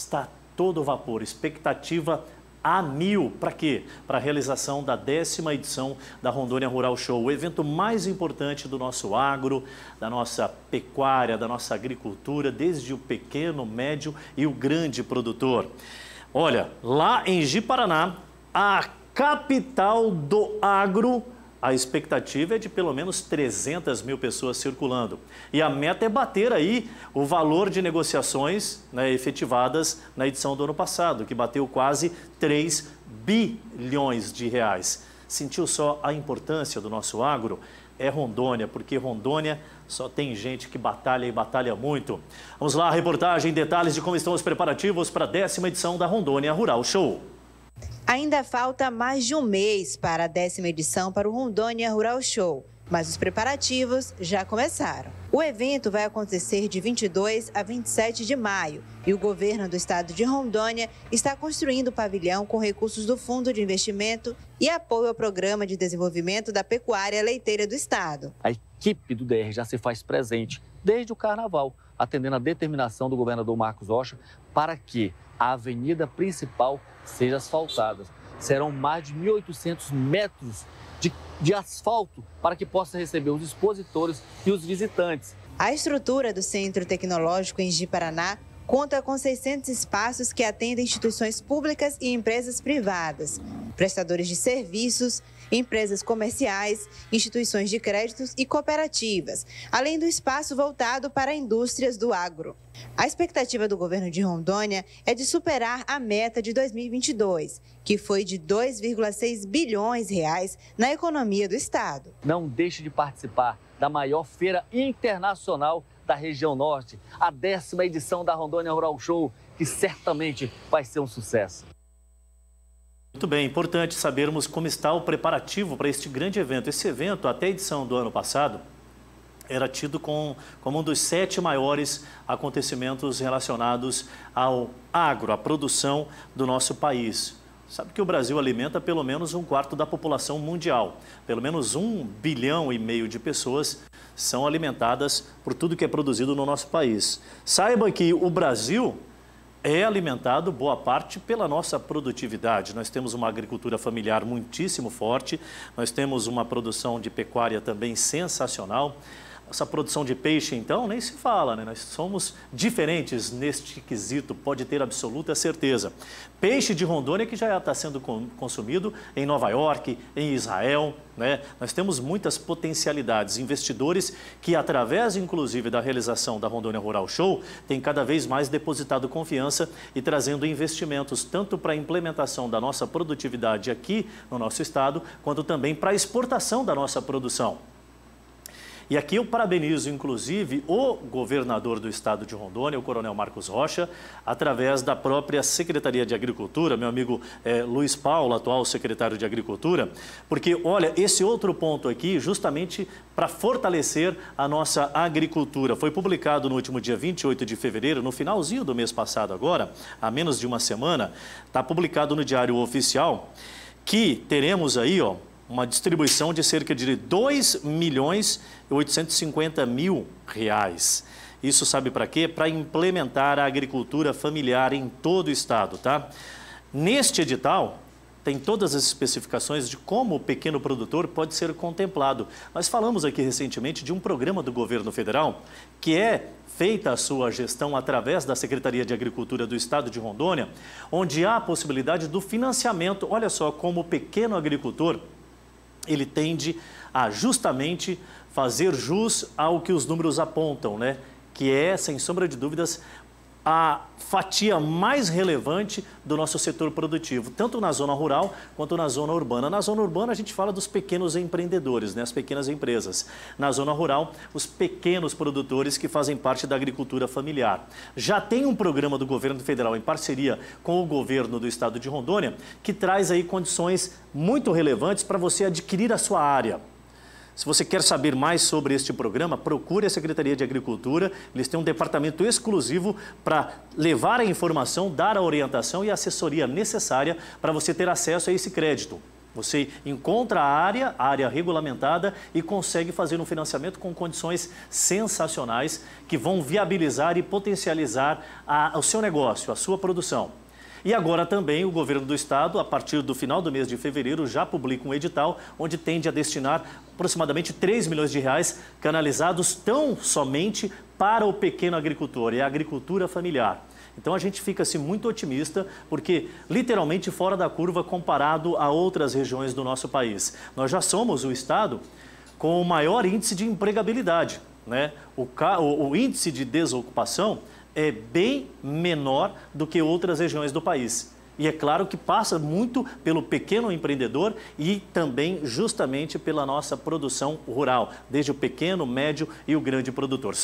está todo vapor, expectativa a mil. Para quê? Para a realização da décima edição da Rondônia Rural Show, o evento mais importante do nosso agro, da nossa pecuária, da nossa agricultura, desde o pequeno, médio e o grande produtor. Olha, lá em Ji Paraná, a capital do agro a expectativa é de pelo menos 300 mil pessoas circulando. E a meta é bater aí o valor de negociações né, efetivadas na edição do ano passado, que bateu quase 3 bilhões de reais. Sentiu só a importância do nosso agro? É Rondônia, porque Rondônia só tem gente que batalha e batalha muito. Vamos lá, reportagem, detalhes de como estão os preparativos para a décima edição da Rondônia Rural Show. Ainda falta mais de um mês para a décima edição para o Rondônia Rural Show, mas os preparativos já começaram. O evento vai acontecer de 22 a 27 de maio e o governo do estado de Rondônia está construindo o pavilhão com recursos do Fundo de Investimento e apoio ao Programa de Desenvolvimento da Pecuária Leiteira do Estado. A equipe do DR já se faz presente desde o carnaval atendendo a determinação do governador Marcos Rocha para que a avenida principal seja asfaltada. Serão mais de 1.800 metros de, de asfalto para que possa receber os expositores e os visitantes. A estrutura do Centro Tecnológico em Ji-Paraná conta com 600 espaços que atendem instituições públicas e empresas privadas, prestadores de serviços, empresas comerciais, instituições de créditos e cooperativas, além do espaço voltado para indústrias do agro. A expectativa do governo de Rondônia é de superar a meta de 2022, que foi de 2,6 bilhões reais na economia do estado. Não deixe de participar da maior feira internacional da região norte, a décima edição da Rondônia Rural Show, que certamente vai ser um sucesso. Muito bem, importante sabermos como está o preparativo para este grande evento. Esse evento, até a edição do ano passado, era tido com, como um dos sete maiores acontecimentos relacionados ao agro, à produção do nosso país. Sabe que o Brasil alimenta pelo menos um quarto da população mundial. Pelo menos um bilhão e meio de pessoas são alimentadas por tudo que é produzido no nosso país. Saiba que o Brasil é alimentado boa parte pela nossa produtividade. Nós temos uma agricultura familiar muitíssimo forte, nós temos uma produção de pecuária também sensacional. Essa produção de peixe, então, nem se fala, né? Nós somos diferentes neste quesito, pode ter absoluta certeza. Peixe de Rondônia que já está sendo consumido em Nova York, em Israel, né? Nós temos muitas potencialidades. Investidores que, através, inclusive, da realização da Rondônia Rural Show, têm cada vez mais depositado confiança e trazendo investimentos tanto para a implementação da nossa produtividade aqui no nosso estado, quanto também para a exportação da nossa produção. E aqui eu parabenizo, inclusive, o governador do estado de Rondônia, o coronel Marcos Rocha, através da própria Secretaria de Agricultura, meu amigo eh, Luiz Paulo, atual secretário de Agricultura, porque, olha, esse outro ponto aqui, justamente para fortalecer a nossa agricultura. Foi publicado no último dia 28 de fevereiro, no finalzinho do mês passado agora, há menos de uma semana, está publicado no Diário Oficial, que teremos aí, ó, uma distribuição de cerca de 2 milhões e 850 mil reais. Isso sabe para quê? Para implementar a agricultura familiar em todo o estado, tá? Neste edital, tem todas as especificações de como o pequeno produtor pode ser contemplado. Nós falamos aqui recentemente de um programa do governo federal que é feita a sua gestão através da Secretaria de Agricultura do Estado de Rondônia, onde há a possibilidade do financiamento. Olha só como o pequeno agricultor ele tende a justamente fazer jus ao que os números apontam, né? Que é, sem sombra de dúvidas, a fatia mais relevante do nosso setor produtivo, tanto na zona rural quanto na zona urbana. Na zona urbana, a gente fala dos pequenos empreendedores, né? as pequenas empresas. Na zona rural, os pequenos produtores que fazem parte da agricultura familiar. Já tem um programa do governo federal, em parceria com o governo do estado de Rondônia, que traz aí condições muito relevantes para você adquirir a sua área. Se você quer saber mais sobre este programa, procure a Secretaria de Agricultura. Eles têm um departamento exclusivo para levar a informação, dar a orientação e a assessoria necessária para você ter acesso a esse crédito. Você encontra a área, a área regulamentada e consegue fazer um financiamento com condições sensacionais que vão viabilizar e potencializar a, o seu negócio, a sua produção. E agora também o governo do estado, a partir do final do mês de fevereiro, já publica um edital onde tende a destinar aproximadamente 3 milhões de reais canalizados tão somente para o pequeno agricultor e a agricultura familiar. Então a gente fica assim, muito otimista, porque literalmente fora da curva comparado a outras regiões do nosso país. Nós já somos o estado com o maior índice de empregabilidade. Né? O, o, o índice de desocupação é bem menor do que outras regiões do país. E é claro que passa muito pelo pequeno empreendedor e também justamente pela nossa produção rural, desde o pequeno, médio e o grande produtor.